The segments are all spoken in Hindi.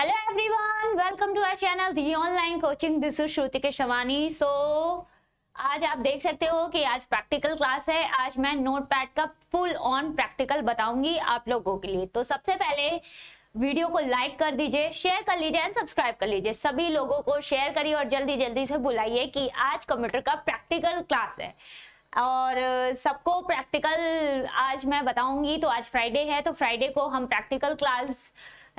hello everyone welcome to our channel the online coaching this is Shruti Keshwani सो आज आप देख सकते हो कि आज प्रैक्टिकल क्लास है आज मैं नोटपैड का फुल ऑन प्रैक्टिकल बताऊंगी आप लोगों के लिए तो सबसे पहले वीडियो को लाइक कर दीजिए शेयर कर लीजिए एंड सब्सक्राइब कर लीजिए सभी लोगों को शेयर करिए और जल्दी जल्दी से बुलाइए कि आज कंप्यूटर का प्रैक्टिकल क्लास है और सबको प्रैक्टिकल आज मैं बताऊंगी तो आज फ्राइडे है तो फ्राइडे को हम प्रैक्टिकल क्लास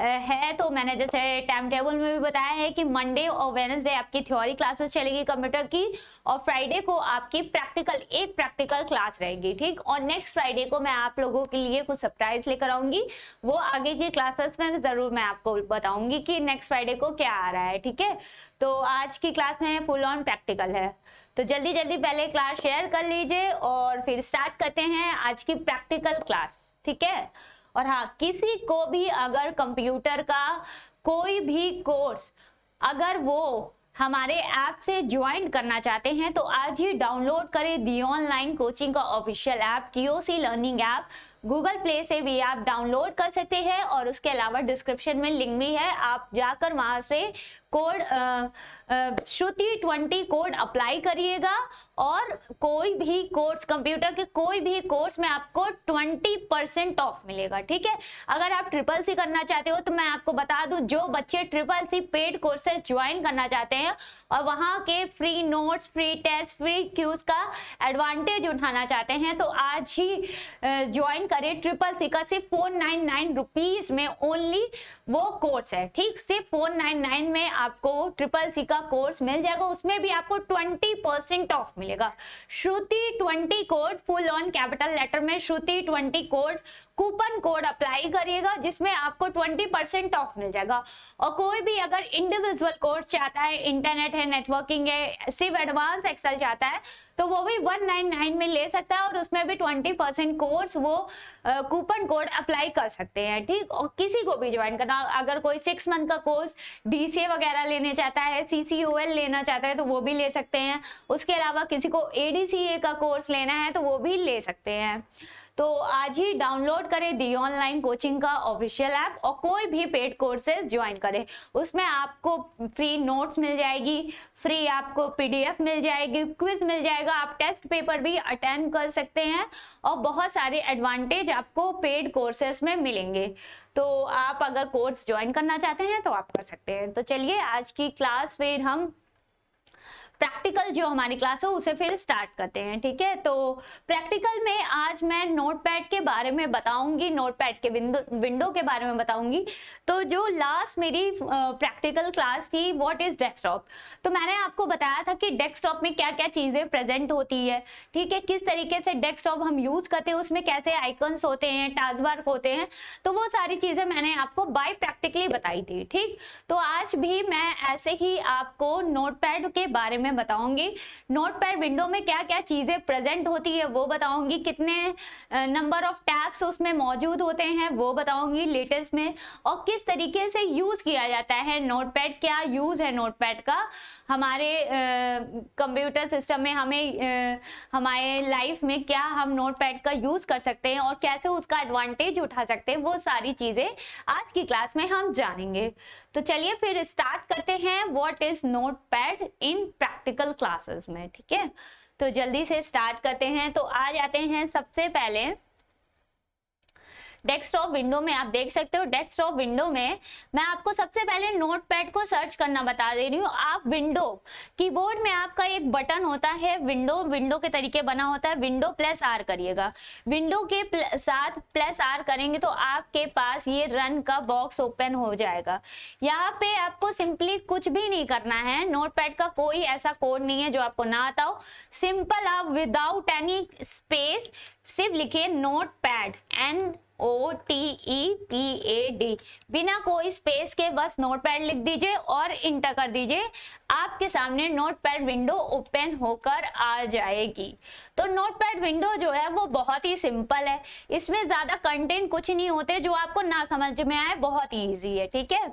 है तो मैंने जैसे टाइम टेबल में भी बताया है कि मंडे और वेनसडे आपकी थ्योरी क्लासेस चलेगी कंप्यूटर की और फ्राइडे को आपकी प्रैक्टिकल एक प्रैक्टिकल क्लास रहेगी ठीक और नेक्स्ट फ्राइडे को मैं आप लोगों के लिए कुछ सरप्राइज लेकर आऊंगी वो आगे की क्लासेस में जरूर मैं आपको बताऊंगी कि नेक्स्ट फ्राइडे को क्या आ रहा है ठीक है तो आज की क्लास में फुल ऑन प्रैक्टिकल है तो जल्दी जल्दी पहले क्लास शेयर कर लीजिए और फिर स्टार्ट करते हैं आज की प्रैक्टिकल क्लास ठीक है और हाँ किसी को भी अगर कंप्यूटर का कोई भी कोर्स अगर वो हमारे ऐप से ज्वाइन करना चाहते हैं तो आज ही डाउनलोड करें दी ऑनलाइन कोचिंग का official app TOC learning app Google Play से भी आप डाउनलोड कर सकते हैं और उसके अलावा डिस्क्रिप्शन में लिंक भी है आप जाकर वहाँ से code Shruti twenty code apply करिएगा और कोई भी कोर्स कंप्यूटर के कोई भी कोर्स में आपको ट्वेंटी परसेंट ऑफ मिलेगा ठीक है अगर आप ट्रिपल सी करना चाहते हो तो मैं आपको बता दूं जो बच्चे triple C paid courses join करना चाहते हैं और वहाँ के free notes free test free quiz का एडवांटेज उठाना चाहते हैं तो आज ही ज्वाइन करें ट्रिपल सी का सिर्फ फोर नाइन नाइन रुपीज में ओनली वो कोर्स है ठीक सिर्फ फोर नाइन नाइन में आपको ट्रिपल सी का कोर्स मिल जाएगा उसमें भी आपको ट्वेंटी परसेंट ऑफ मिलेगा Shruti twenty code full on capital letter में Shruti twenty code coupon code apply करिएगा जिसमें आपको ट्वेंटी परसेंट ऑफ मिल जाएगा और कोई भी अगर इंडिविजुअल कोर्स चाहता है इंटरनेट है नेटवर्किंग है सिर्फ एडवांस एक्सेल चाहता है तो वो भी 199 में ले सकता है और उसमें भी 20 परसेंट कोर्स वो कूपन कोड अप्लाई कर सकते हैं ठीक और किसी को भी ज्वाइन करना अगर कोई सिक्स मंथ का कोर्स डी वगैरह लेने चाहता है सी लेना चाहता है तो वो भी ले सकते हैं उसके अलावा किसी को ए का कोर्स लेना है तो वो भी ले सकते हैं तो आज ही डाउनलोड करें दी ऑनलाइन कोचिंग का ऑफिशियल ऐप और कोई भी पेड कोर्सेज ज्वाइन करें उसमें आपको फ्री नोट्स मिल जाएगी फ्री आपको पीडीएफ मिल जाएगी क्विज मिल जाएगा आप टेस्ट पेपर भी अटेंड कर सकते हैं और बहुत सारे एडवांटेज आपको पेड कोर्सेज में मिलेंगे तो आप अगर कोर्स ज्वाइन करना चाहते हैं तो आप कर सकते हैं तो चलिए आज की क्लास फिर हम प्रैक्टिकल जो हमारी क्लास है उसे फिर स्टार्ट करते हैं ठीक है तो प्रैक्टिकल में आज मैं नोटपैड के बारे में बताऊंगी नोटपैड के विंडो विंडो के बारे में बताऊंगी तो जो लास्ट मेरी प्रैक्टिकल क्लास थी व्हाट इज डेस्कटॉप तो मैंने आपको बताया था कि डेस्कटॉप में क्या क्या चीजें प्रेजेंट होती है ठीक है किस तरीके से डेस्कटॉप हम यूज करते हैं उसमें कैसे आइकन्स होते हैं टास्कबार होते हैं तो वो सारी चीजें मैंने आपको बाई प्रैक्टिकली बताई थी ठीक तो आज भी मैं ऐसे ही आपको नोट के बारे में में बताऊंगी पैड विंडो में क्या क्या चीज़ें प्रेजेंट होती है वो बताऊंगी कितने नंबर ऑफ टैब्स उसमें मौजूद होते हैं वो बताऊंगी लेटेस्ट में और किस तरीके से यूज़ किया जाता है पैड क्या यूज़ है पैड का हमारे कंप्यूटर सिस्टम में हमें आ, हमारे लाइफ में क्या हम पैड का यूज़ कर सकते हैं और कैसे उसका एडवांटेज उठा सकते हैं वो सारी चीज़ें आज की क्लास में हम जानेंगे तो चलिए फिर स्टार्ट करते हैं what is Notepad in practice practical classes में ठीक है तो जल्दी से स्टार्ट करते हैं तो आ जाते हैं सबसे पहले डेस्कटॉप विंडो में आप देख सकते हो डेस्कटॉप विंडो में मैं आपको सबसे पहले नोटपैड को सर्च करना बता दे रही हूँ आप विंडो कीबोर्ड में आपका एक बटन होता है विंडो विंडो के तरीके बना होता है विंडो प्लस आर करिएगा विंडो के प्ल, साथ प्लस आर करेंगे तो आपके पास ये रन का बॉक्स ओपन हो जाएगा यहाँ पे आपको सिंपली कुछ भी नहीं करना है नोटपैड का कोई ऐसा कोड नहीं है जो आपको ना आता हो सिंपल आप विदाउट एनी स्पेस सिर्फ लिखिए Notepad and O T E P A D बिना कोई स्पेस के बस नोट पैड लिख दीजिए और इंटर कर दीजिए आपके सामने नोट पैड विंडो ओपन होकर आ जाएगी तो नोट पैड विंडो जो है वो बहुत ही सिंपल है इसमें ज़्यादा कंटेंट कुछ नहीं होते जो आपको ना समझ में आए बहुत ईजी है ठीक है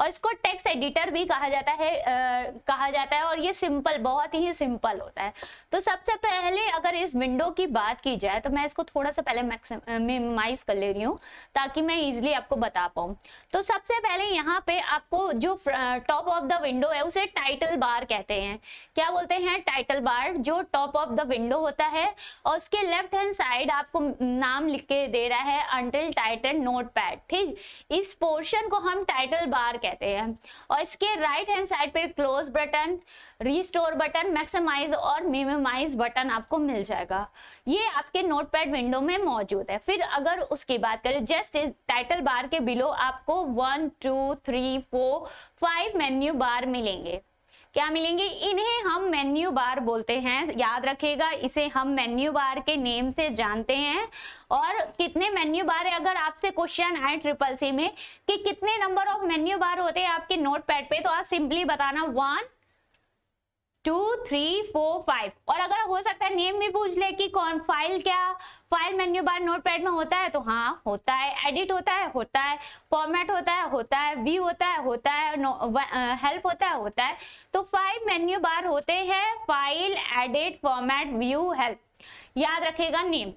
और इसको टेक्स्ट एडिटर भी कहा जाता है आ, कहा जाता है और ये सिंपल बहुत ही सिंपल होता है तो सबसे पहले अगर इस विंडो की बात की जाए तो मैं इसको थोड़ा सा पहले मैक्सिमाइज कर ले रही हूँ ताकि मैं इजिली आपको बता पाऊँ तो सबसे पहले यहाँ पे आपको जो टॉप ऑफ द विंडो है उसे टाइटल बार कहते हैं क्या बोलते हैं टाइटल बार जो टॉप ऑफ द विंडो होता है और उसके लेफ्ट हैंड साइड आपको नाम लिख के दे रहा है अंटिल टाइटल नोट ठीक इस पोर्शन को हम टाइटल बार कहते हैं और इसके राइट हैंड साइड पर close button restore button maximise और मिनिमाइज बटन आपको मिल जाएगा ये आपके नोटपैड विंडो में मौजूद है फिर अगर उसके की बात करें जस्ट इस टाइटल बार के बिलो आपको one two three four five menu bar मिलेंगे क्या मिलेंगे इन्हें हम मेन्यू बार बोलते हैं याद रखिएगा इसे हम मेन्यू बार के नेम से जानते हैं और कितने मेन्यू बार है अगर आपसे क्वेश्चन आए ट्रिपल सी में कि कितने नंबर ऑफ मेन्यू बार होते हैं आपके नोट पैड पे तो आप सिंपली बताना one two three four five और अगर हो सकता है नेम भी पूछ ले कि कौन फाइल क्या फाइल मेन्यू बार नोटपैड में होता है तो हाँ होता है एडिट होता है होता है फॉर्मेट होता है होता है वी होता है होता है हेल्प होता है होता है तो फाइव मेन्यू बार होते हैं file edit format view help याद रखेगा नेम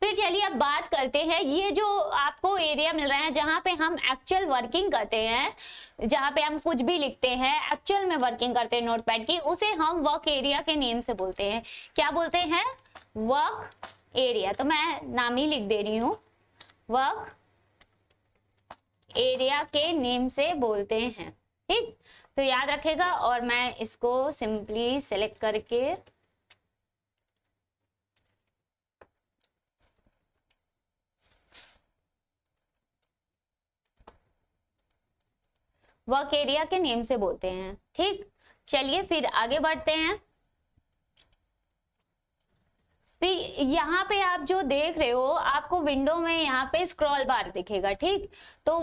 फिर चलिए अब बात करते हैं ये जो आपको एरिया मिल रहा है जहाँ पे हम एक्चुअल वर्किंग करते हैं जहाँ पे हम कुछ भी लिखते हैं एक्चुअल में वर्किंग करते हैं नोटपैड की उसे हम वर्क एरिया के नेम से बोलते हैं क्या बोलते हैं वर्क एरिया तो मैं नाम ही लिख दे रही हूँ वर्क एरिया के नेम से बोलते हैं ठीक तो याद रखेगा और मैं इसको सिंपली सेलेक्ट करके वर्क एरिया के नेम से बोलते हैं ठीक चलिए फिर आगे बढ़ते हैं फिर यहाँ पे आप जो देख रहे हो आपको विंडो में यहाँ पे स्क्रॉल बार दिखेगा ठीक तो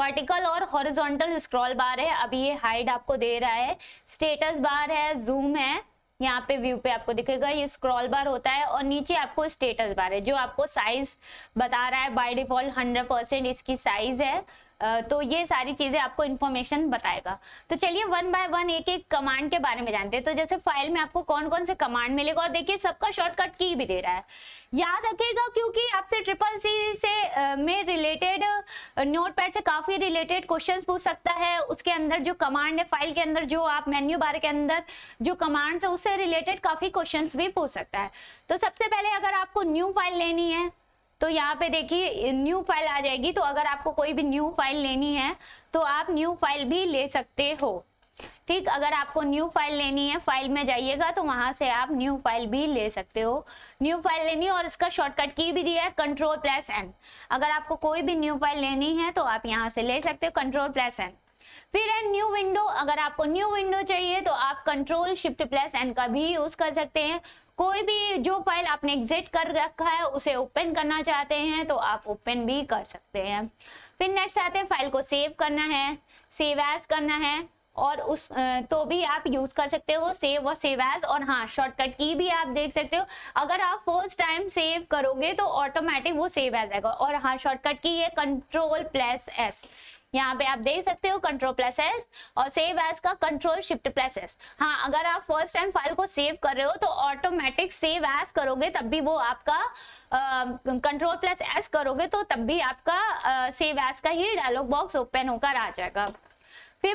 वर्टिकल और हॉरिजॉन्टल स्क्रॉल बार है अभी ये हाइट आपको दे रहा है स्टेटस बार है जूम है यहाँ पे व्यू पे आपको दिखेगा ये स्क्रॉल बार होता है और नीचे आपको स्टेटस बार है जो आपको साइज बता रहा है बाय डिफॉल्ट 100 परसेंट इसकी साइज है तो ये सारी चीज़ें आपको इन्फॉर्मेशन बताएगा तो चलिए वन बाय वन एक एक कमांड के बारे में जानते हैं तो जैसे फाइल में आपको कौन कौन से कमांड मिलेगा और देखिए सबका शॉर्टकट की भी दे रहा है याद रखिएगा क्योंकि आपसे ट्रिपल सी से में रिलेटेड नोट पैड से काफ़ी रिलेटेड क्वेश्चन पूछ सकता है उसके अंदर जो कमांड है फाइल के अंदर जो आप मेन्यू बार के अंदर जो कमांड्स है उससे रिलेटेड काफ़ी क्वेश्चन भी पूछ सकता है तो सबसे पहले अगर आपको न्यू फाइल लेनी है तो यहाँ पे देखिए न्यू फाइल आ जाएगी तो अगर आपको कोई भी न्यू फाइल लेनी है तो आप न्यू फाइल भी ले सकते हो ठीक अगर आपको न्यू फाइल लेनी है फाइल में जाइएगा तो वहां से आप न्यू फाइल भी ले सकते हो न्यू फाइल लेनी और इसका शॉर्टकट की भी दिया है कंट्रोल प्लस एन अगर आपको कोई भी न्यू फाइल लेनी है तो आप यहां से ले सकते हो कंट्रोल प्लस एन फिर है न्यू विंडो अगर आपको न्यू विंडो चाहिए तो आप कंट्रोल शिफ्ट प्लस एन का भी यूज कर सकते हैं कोई भी जो फाइल आपने एग्जिट कर रखा है उसे ओपन करना चाहते हैं तो आप ओपन भी कर सकते हैं फिर नेक्स्ट आते हैं फाइल को सेव करना है सेव एज करना है और उस तो भी आप यूज कर सकते हो सेव और सेव एज और हाँ शॉर्टकट की भी आप देख सकते हो अगर आप फर्स्ट टाइम सेव करोगे तो ऑटोमेटिक वो सेव एज आएगा और हाँ शॉर्टकट की है कंट्रोल प्लस एस यहाँ पे आप देख सकते हो कंट्रोल प्लस एस और सेव एस का कंट्रोल शिफ्ट प्लस एस हाँ अगर आप फर्स्ट टाइम फाइल को सेव कर रहे हो तो ऑटोमेटिक सेव एस करोगे तब भी वो आपका कंट्रोल प्लस एस करोगे तो तब भी आपका सेव एस का ही डायलॉग बॉक्स ओपन होकर आ जाएगा फिर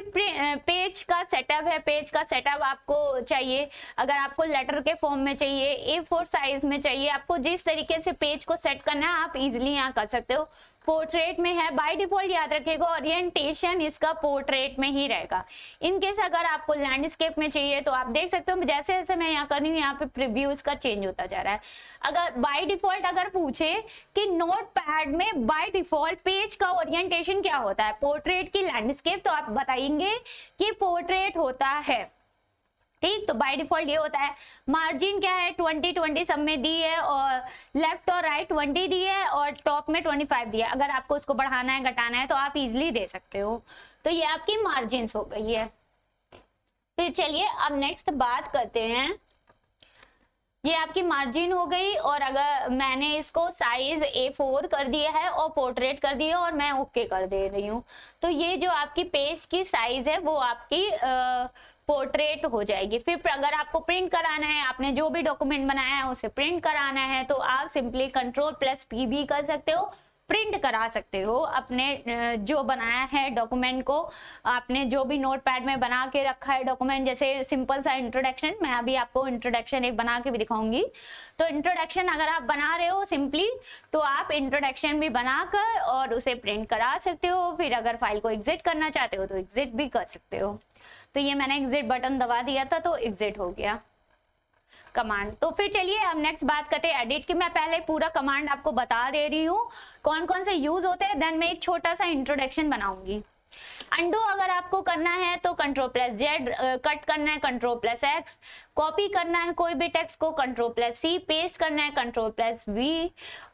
पेज का सेटअप है पेज का सेटअप आपको चाहिए अगर आपको लेटर के फॉर्म में चाहिए ए फोर साइज में चाहिए आपको जिस तरीके से पेज को सेट करना है आप इजिली यहाँ कर सकते हो पोर्ट्रेट में है बाय डिफॉल्ट याद रखेगा ओरिएंटेशन इसका पोर्ट्रेट में ही रहेगा इनकेस अगर आपको लैंडस्केप में चाहिए तो आप देख सकते हो जैसे जैसे मैं यहाँ कर रही हूँ यहाँ पे प्रिव्यू इसका चेंज होता जा रहा है अगर बाय डिफॉल्ट अगर पूछे कि नोट पैड में बाय डिफॉल्ट पेज का ओरिएंटेशन क्या होता है पोर्ट्रेट की लैंडस्केप तो आप बताएंगे कि पोर्ट्रेट होता है तो बाय डिफॉल्ट ये होता है मार्जिन क्या है ट्वेंटी ट्वेंटी सब में दी है और लेफ्ट और राइट ट्वेंटी दी है और टॉप में ट्वेंटी फाइव दिया अगर आपको उसको बढ़ाना है घटाना है तो आप इजिली दे सकते हो तो ये आपकी मार्जिन हो गई है फिर चलिए अब नेक्स्ट बात करते हैं ये आपकी मार्जिन हो गई और अगर मैंने इसको साइज ए फोर कर दिया है और पोर्ट्रेट कर दिया और मैं ओके कर दे रही हूँ तो ये जो आपकी पेज की साइज है वो आपकी आ, पोर्ट्रेट हो जाएगी फिर अगर आपको प्रिंट कराना है आपने जो भी डॉक्यूमेंट बनाया है उसे प्रिंट कराना है तो आप सिंपली कंट्रोल प्लस पी भी कर सकते हो प्रिंट करा सकते हो अपने जो बनाया है डॉक्यूमेंट को आपने जो भी नोट पैड में बना के रखा है डॉक्यूमेंट जैसे सिंपल सा इंट्रोडक्शन मैं अभी आपको इंट्रोडक्शन एक बना के भी दिखाऊंगी तो इंट्रोडक्शन अगर आप बना रहे हो सिंपली तो आप इंट्रोडक्शन भी बनाकर और उसे प्रिंट करा सकते हो फिर अगर फाइल को एग्जिट करना चाहते हो तो एग्जिट भी कर सकते हो तो ये मैंने एग्जिट बटन दबा दिया था तो एग्जिट हो गया कमांड तो फिर चलिए हम नेक्स्ट बात करते हैं एडिट की मैं पहले पूरा कमांड आपको बता दे रही हूँ कौन कौन से यूज होते हैं देन मैं एक छोटा सा इंट्रोडक्शन बनाऊंगी अंडू अगर आपको करना है तो कंट्रोल प्लस जेड कट करना है कंट्रोल प्लस एक्स कॉपी करना है कोई भी टेक्स्ट को कंट्रोल प्लस सी पेस्ट करना है कंट्रोल प्लस वी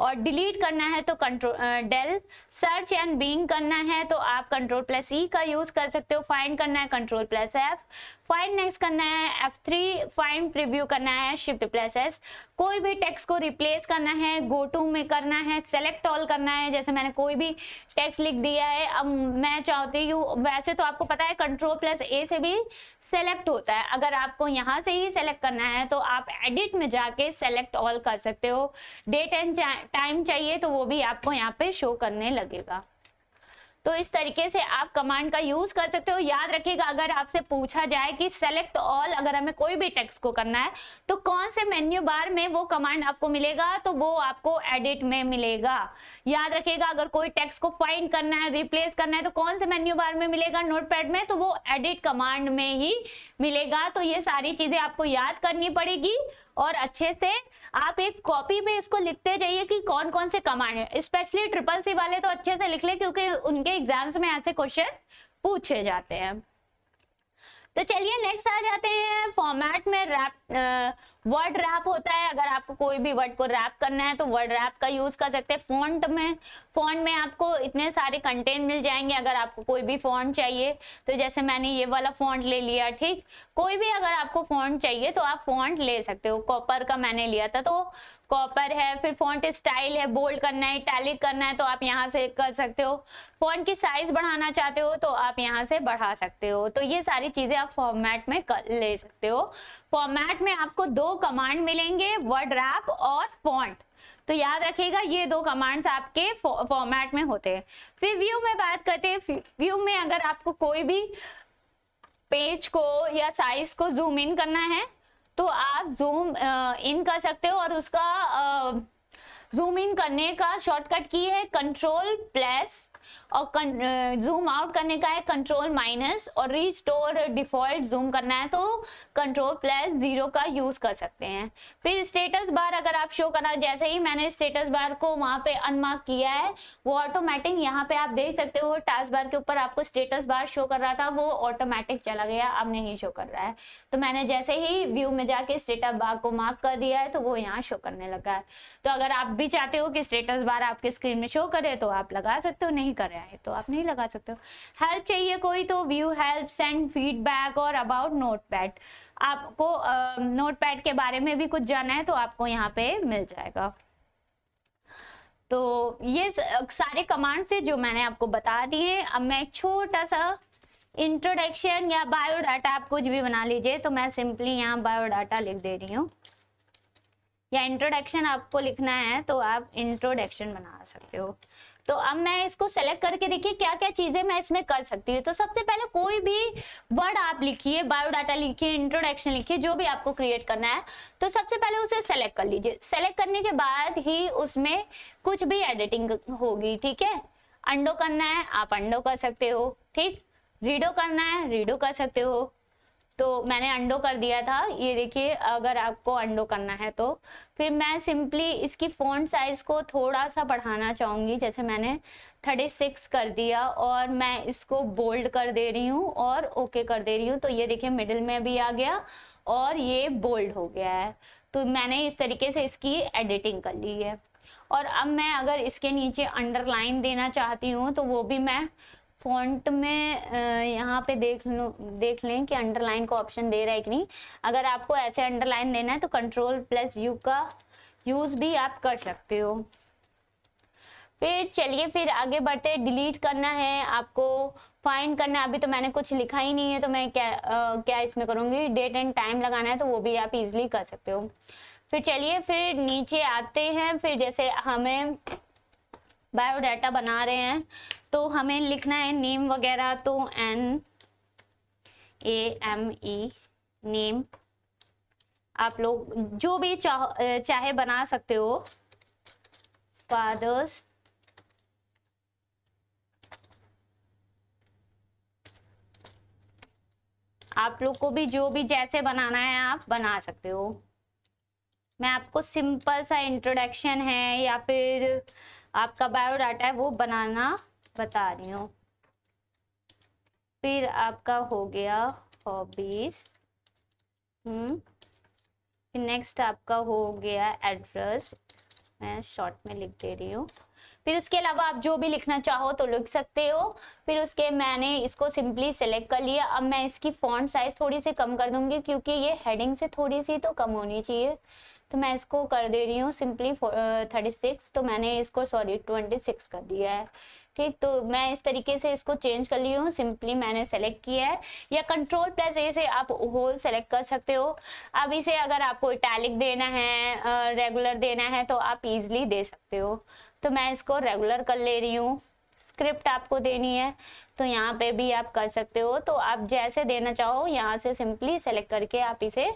और डिलीट करना है तो कंट्रोल डेल सर्च एंड बींग करना है तो आप कंट्रोल प्लस ई का यूज कर सकते हो फाइंड करना है control plus F find next करना है एफ थ्री फाइंड प्रिव्यू करना है शिफ्ट प्लस एस कोई भी टेक्स्ट को रिप्लेस करना है गो टू में करना है सेलेक्ट ऑल करना है जैसे मैंने कोई भी टेक्स्ट लिख दिया है अब मैं चाहती हूँ वैसे तो आपको पता है कंट्रोल प्लस ए से भी सेलेक्ट होता है अगर आपको यहाँ से ही सेलेक्ट करना है तो आप एडिट में जाके सेलेक्ट ऑल कर सकते हो डेट एंड टाइम चाहिए तो वो भी आपको यहाँ पे शो करने लगेगा तो इस तरीके से आप कमांड का यूज कर सकते हो याद रखिएगा अगर आपसे पूछा जाए कि सेलेक्ट ऑल अगर हमें कोई भी टेक्स्ट को करना है तो कौन से मेन्यू बार में वो कमांड आपको मिलेगा तो वो आपको एडिट में मिलेगा याद रखिएगा अगर कोई टेक्स्ट को फाइंड करना है रिप्लेस करना है तो कौन से मेन्यू बार में मिलेगा पैड में तो वो एडिट कमांड में ही मिलेगा तो ये सारी चीजें आपको याद करनी पड़ेगी और अच्छे से आप एक कॉपी में इसको लिखते जाइए कि कौन कौन से कमांड है स्पेशली ट्रिपल सी वाले तो अच्छे से लिख ले क्योंकि उनके एग्जाम्स में ऐसे क्वेश्चन पूछे जाते हैं तो चलिए नेक्स्ट आ जाते हैं फॉर्मेट में रैप वर्ड रैप होता है अगर आपको कोई भी वर्ड को रैप करना है तो वर्ड रैप का यूज कर सकते हैं फॉन्ट में फॉन्ट में आपको इतने सारे कंटेंट मिल जाएंगे अगर आपको कोई भी फॉन्ट चाहिए तो जैसे मैंने ये वाला फॉन्ट ले लिया ठीक कोई भी अगर आपको फॉन्ट चाहिए तो आप फॉन्ट ले सकते हो कॉपर का मैंने लिया था तो कॉपर है फिर फॉन्ट स्टाइल है बोल्ड करना है टैलिक करना है तो आप यहाँ से कर सकते हो फॉन्ट की साइज बढ़ाना चाहते हो तो आप यहाँ से बढ़ा सकते हो तो ये सारी चीजें आप फॉर्मेट में कर, ले सकते हो फॉर्मेट में आपको दो कमांड मिलेंगे वर्ड रैप और फॉन्ट तो याद रखिएगा ये दो कमांड्स आपके फॉर्मेट में होते हैं फिर व्यू में बात करते हैं व्यू में अगर आपको कोई भी पेज को या साइज को जूम इन करना है तो आप जूम इन कर सकते हो और उसका जूम इन करने का शॉर्टकट की है कंट्रोल प्लस और जूम आउट करने का है कंट्रोल माइनस और रिस्टोर डिफॉल्ट जूम करना है तो कंट्रोल प्लस जीरो का यूज कर सकते हैं फिर स्टेटस बार अगर आप शो करना जैसे ही मैंने स्टेटस बार को वहां पे अनमार्क किया है वो ऑटोमेटिक यहाँ पे आप देख सकते हो टास्क बार के ऊपर आपको स्टेटस बार शो कर रहा था वो ऑटोमेटिक चला गया अब नहीं शो कर रहा है तो मैंने जैसे ही व्यू में जाके स्टेटस बार को मार्क कर दिया है तो वो यहाँ शो करने लगा है तो अगर आप भी चाहते हो कि स्टेटस बार आपके स्क्रीन में शो करे तो आप लगा सकते हो नहीं नहीं कर रहा है तो आप नहीं लगा सकते हो हेल्प चाहिए कोई तो व्यू हेल्प सेंड फीडबैक और अबाउट नोट पैड आपको नोट uh, पैड के बारे में भी कुछ जाना है तो आपको यहाँ पे मिल जाएगा तो ये सारे कमांड्स थे जो मैंने आपको बता दिए अब मैं एक छोटा सा इंट्रोडक्शन या बायोडाटा आप कुछ भी बना लीजिए तो मैं सिंपली यहाँ बायोडाटा लिख दे रही हूँ या इंट्रोडक्शन आपको लिखना है तो आप इंट्रोडक्शन बना सकते हो तो अब मैं इसको सेलेक्ट करके देखिए क्या क्या चीजें मैं इसमें कर सकती हूँ तो सबसे पहले कोई भी वर्ड आप लिखिए बायोडाटा लिखिए इंट्रोडक्शन लिखिए जो भी आपको क्रिएट करना है तो सबसे पहले उसे सेलेक्ट कर लीजिए सेलेक्ट करने के बाद ही उसमें कुछ भी एडिटिंग होगी ठीक है अंडो करना है आप अंडो कर सकते हो ठीक रीडो करना है रीडो कर सकते हो तो मैंने अंडो कर दिया था ये देखिए अगर आपको अंडो करना है तो फिर मैं सिंपली इसकी फ़ोन साइज़ को थोड़ा सा बढ़ाना चाहूँगी जैसे मैंने थर्टी सिक्स कर दिया और मैं इसको बोल्ड कर दे रही हूँ और ओके कर दे रही हूँ तो ये देखिए मिडिल में भी आ गया और ये बोल्ड हो गया है तो मैंने इस तरीके से इसकी एडिटिंग कर ली है और अब मैं अगर इसके नीचे अंडरलाइन देना चाहती हूँ तो वो भी मैं फॉन्ट में यहाँ पे देख लो देख लें कि अंडरलाइन का ऑप्शन दे रहा है कि नहीं अगर आपको ऐसे अंडरलाइन लेना है तो कंट्रोल प्लस यू का यूज़ भी आप कर सकते हो फिर चलिए फिर आगे बढ़ते डिलीट करना है आपको फाइंड करना है अभी तो मैंने कुछ लिखा ही नहीं है तो मैं क्या आ, क्या इसमें करूँगी डेट एंड टाइम लगाना है तो वो भी आप इजीली कर सकते हो फिर चलिए फिर नीचे आते हैं फिर जैसे हमें बायोडाटा बना रहे हैं तो हमें लिखना है नेम वगैरह तो N A M E name आप लोग जो भी चाह चाहे बना सकते हो फादर्स आप लोग को भी जो भी जैसे बनाना है आप बना सकते हो मैं आपको सिंपल सा इंट्रोडक्शन है या फिर आपका बायोडाटा है वो बनाना बता रही हूँ फिर आपका हो गया हॉबीज हम्म, फिर नेक्स्ट आपका हो गया एड्रेस मैं शॉर्ट में लिख दे रही हूँ फिर उसके अलावा आप जो भी लिखना चाहो तो लिख सकते हो फिर उसके मैंने इसको सिंपली सेलेक्ट कर लिया अब मैं इसकी फॉन्ट साइज थोड़ी सी कम कर दूंगी क्योंकि ये हेडिंग से थोड़ी सी तो कम होनी चाहिए तो मैं इसको कर दे रही हूँ सिंपली थर्टी सिक्स तो मैंने इसको सॉरी ट्वेंटी सिक्स कर दिया है ठीक तो मैं इस तरीके से इसको चेंज कर ली हूँ सिंपली मैंने सेलेक्ट किया है या कंट्रोल प्लस ए से आप होल सेलेक्ट कर सकते हो अब इसे अगर आपको इटैलिक देना है रेगुलर देना है तो आप इजिली दे सकते हो तो मैं इसको रेगुलर कर ले रही हूँ स्क्रिप्ट आपको देनी है तो यहाँ पे भी आप कर सकते हो तो आप जैसे देना चाहो यहाँ से सिंपली सेलेक्ट करके आप इसे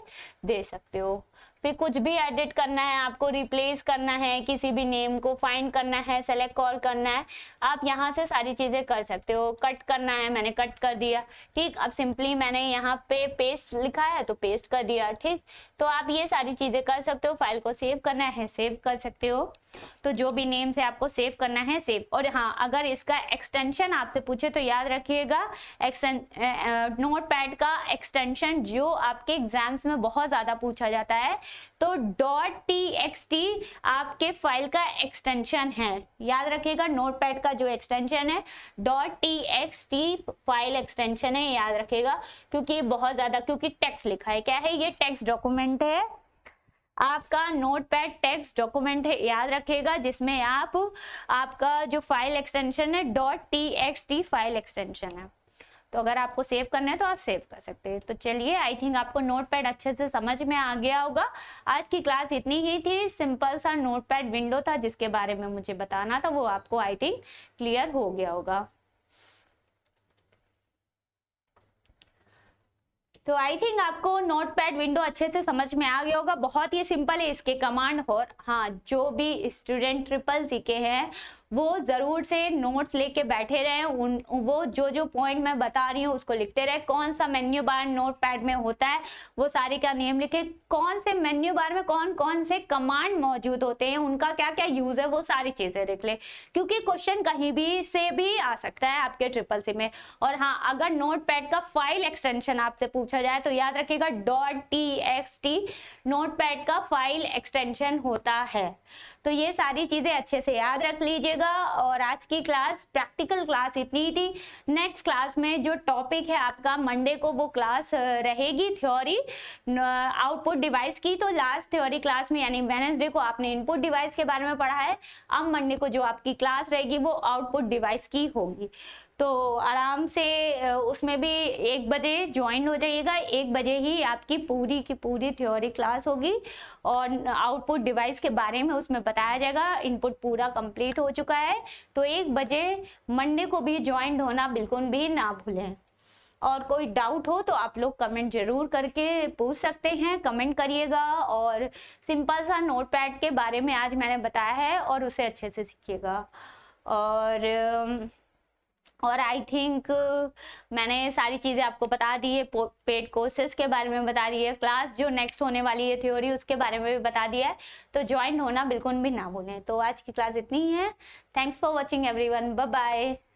दे सकते हो फिर कुछ भी एडिट करना है आपको रिप्लेस करना है किसी भी नेम को फाइंड करना है सेलेक्ट कॉल करना है आप यहाँ से सारी चीज़ें कर सकते हो कट करना है मैंने कट कर दिया ठीक अब सिंपली मैंने यहाँ पे पेस्ट लिखा है तो पेस्ट कर दिया ठीक तो आप ये सारी चीज़ें कर सकते हो फाइल को सेव करना है सेव कर सकते हो तो जो भी नेम से आपको सेव करना है सेव और हाँ अगर इसका एक्सटेंशन आपसे पूछे तो याद रखिएगा नोट पैड का एक्सटेंशन जो आपके एग्जाम्स में बहुत ज़्यादा पूछा जाता है तो डॉट टी एक्स टी आपके फाइल का एक्सटेंशन है याद रखिएगा पैड का जो एक्सटेंशन है dot T X T file extension है याद रखिएगा क्योंकि ये बहुत ज्यादा क्योंकि टेक्स लिखा है क्या है ये टेक्स डॉक्यूमेंट है आपका नोट पैड टेक्स डॉक्यूमेंट है याद रखेगा जिसमें आप आपका जो फाइल एक्सटेंशन है dot T X T file extension है तो अगर आपको सेव करना है तो आप सेव कर सकते हैं तो चलिए आई थिंक आपको नोटपैड अच्छे से समझ में आ गया होगा आज की क्लास इतनी ही थी सिंपल सा नोटपैड विंडो था जिसके बारे में मुझे बताना था वो आपको आई थिंक क्लियर हो गया होगा तो आई थिंक आपको नोट पैड विंडो अच्छे से समझ में आ गया होगा बहुत ही सिंपल है इसके कमांड और हाँ जो भी स्टूडेंट ट्रिपल जी के हैं वो ज़रूर से नोट्स लेके बैठे रहें उन वो जो जो पॉइंट मैं बता रही हूँ उसको लिखते रहे कौन सा मेन्यू बार नोट पैड में होता है वो सारी का नियम लिखे कौन से मेन्यू बार में कौन कौन से कमांड मौजूद होते हैं उनका क्या क्या यूज़ है वो सारी चीज़ें लिख लें क्योंकि क्वेश्चन कहीं भी से भी आ सकता है आपके ट्रिपल सी में और हाँ अगर नोट पैड का फाइल एक्सटेंशन आपसे पूछा जाए तो याद रखिएगा dot T X T Notepad का फाइल एक्सटेंशन होता है तो ये सारी चीज़ें अच्छे से याद रख लीजिएगा और आज की क्लास प्रैक्टिकल क्लास इतनी ही थी नेक्स्ट क्लास में जो टॉपिक है आपका मंडे को वो क्लास रहेगी थ्योरी आउटपुट डिवाइस की तो लास्ट थ्योरी क्लास में यानी वेनेसडे को आपने इनपुट डिवाइस के बारे में पढ़ा है अब मंडे को जो आपकी क्लास रहेगी वो आउटपुट डिवाइस की होगी तो आराम से उसमें भी एक बजे ज्वाइन हो जाइएगा एक बजे ही आपकी पूरी की पूरी थ्योरी क्लास होगी और आउटपुट डिवाइस के बारे में उसमें बताया जाएगा इनपुट पूरा कंप्लीट हो चुका है तो एक बजे मंडे को भी ज्वाइन होना बिल्कुल भी ना भूलें और कोई डाउट हो तो आप लोग कमेंट जरूर करके पूछ सकते हैं कमेंट करिएगा और सिंपल सा नोटपैड के बारे में आज मैंने बताया है और उसे अच्छे से सीखिएगा और और आई थिंक uh, मैंने सारी चीज़ें आपको बता दी है पेड कोर्सेज के बारे में बता दी है क्लास जो नेक्स्ट होने वाली है थ्योरी उसके बारे में भी बता दिया है तो ज्वाइन होना बिल्कुल भी ना भूलें तो आज की क्लास इतनी ही है thanks for watching everyone bye